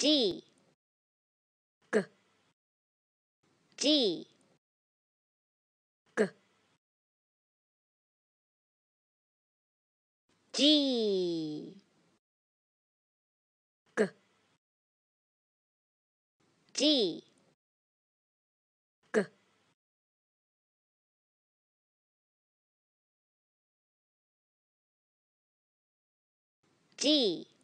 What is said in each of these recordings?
G G G G G G G G G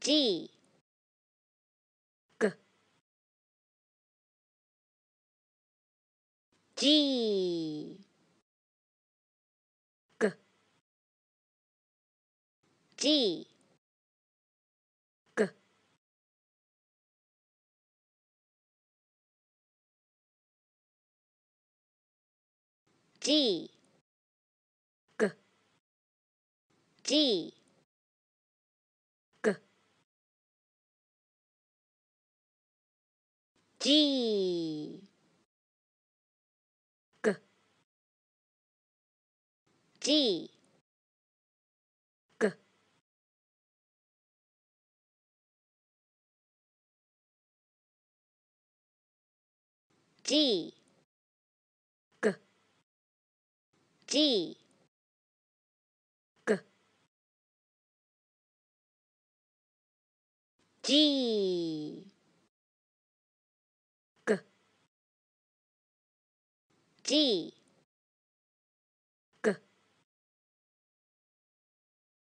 G G G G G G G G, G. G G G G G G G G G D.